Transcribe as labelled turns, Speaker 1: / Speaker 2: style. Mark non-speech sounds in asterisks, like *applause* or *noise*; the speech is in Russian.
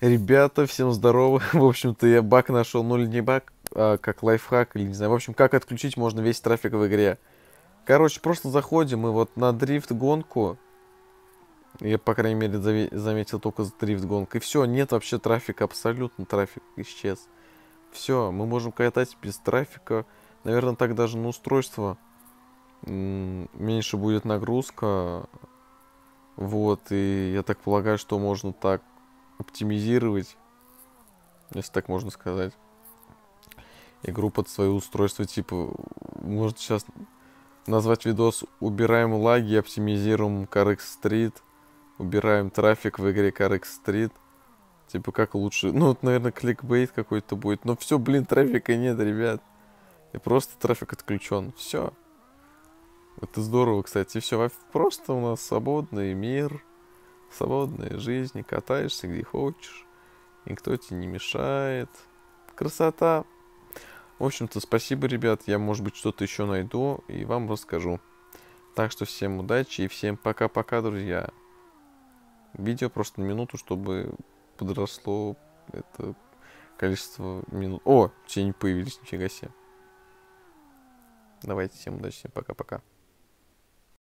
Speaker 1: Ребята, всем здорово. *laughs* В общем-то, я баг нашел, ну или не баг, а как лайфхак, или не знаю. В общем, как отключить можно весь трафик в игре. Короче, просто заходим и вот на дрифт-гонку. Я, по крайней мере, заметил только дрифт-гонку. И все, нет вообще трафика, абсолютно трафик исчез. Все, мы можем катать без трафика. Наверное, так даже на устройство меньше будет нагрузка. Вот, и я так полагаю, что можно так оптимизировать, если так можно сказать, игру под свое устройство. Типа, может сейчас назвать видос «Убираем лаги, оптимизируем CarX Street», «Убираем трафик в игре CarX Street», Типа, как лучше? Ну, вот, наверное, кликбейт какой-то будет. Но все, блин, трафика нет, ребят. И просто трафик отключен. Все. Это здорово, кстати. Все, а просто у нас свободный мир свободной жизни, катаешься где хочешь, никто тебе не мешает. Красота. В общем-то, спасибо, ребят. Я, может быть, что-то еще найду и вам расскажу. Так что всем удачи и всем пока-пока, друзья. Видео просто на минуту, чтобы подросло это количество минут. О, тени появились, нифига себе. Давайте, всем удачи, всем пока-пока.